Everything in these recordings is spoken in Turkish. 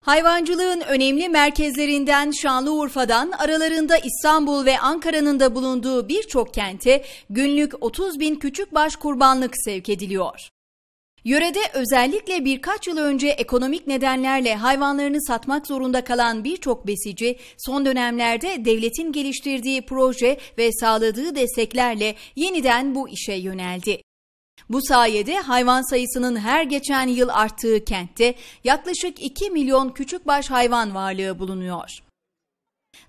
Hayvancılığın önemli merkezlerinden Şanlıurfa'dan aralarında İstanbul ve Ankara'nın da bulunduğu birçok kente günlük 30 bin küçük baş kurbanlık sevk ediliyor. Yörede özellikle birkaç yıl önce ekonomik nedenlerle hayvanlarını satmak zorunda kalan birçok besici son dönemlerde devletin geliştirdiği proje ve sağladığı desteklerle yeniden bu işe yöneldi. Bu sayede hayvan sayısının her geçen yıl arttığı kentte yaklaşık 2 milyon küçükbaş hayvan varlığı bulunuyor.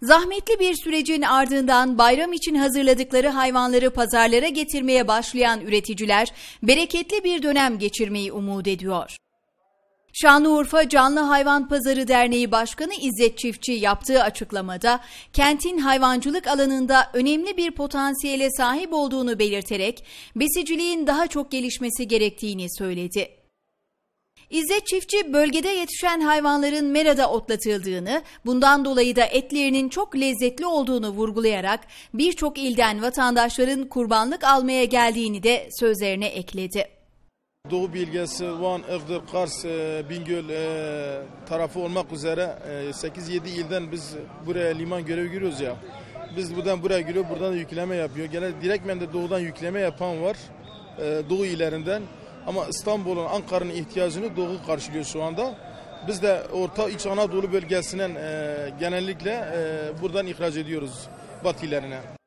Zahmetli bir sürecin ardından bayram için hazırladıkları hayvanları pazarlara getirmeye başlayan üreticiler bereketli bir dönem geçirmeyi umut ediyor. Şanlıurfa Canlı Hayvan Pazarı Derneği Başkanı İzzet Çiftçi yaptığı açıklamada kentin hayvancılık alanında önemli bir potansiyele sahip olduğunu belirterek besiciliğin daha çok gelişmesi gerektiğini söyledi. İzzet Çiftçi bölgede yetişen hayvanların merada otlatıldığını, bundan dolayı da etlerinin çok lezzetli olduğunu vurgulayarak birçok ilden vatandaşların kurbanlık almaya geldiğini de sözlerine ekledi. Doğu bölgesi Van, Iğdır, Kars, e, Bingöl e, tarafı olmak üzere 8-7 e, ilden biz buraya liman görevi görüyoruz ya. Biz buradan buraya geliyor, buradan da yükleme yapıyor. Genel direktmen de doğudan yükleme yapan var. Doğu ilerinden. Ama İstanbul'un, Ankara'nın ihtiyacını Doğu karşılıyor şu anda. Biz de Orta İç Anadolu bölgesinden genellikle buradan ihraç ediyoruz Batı ilerine.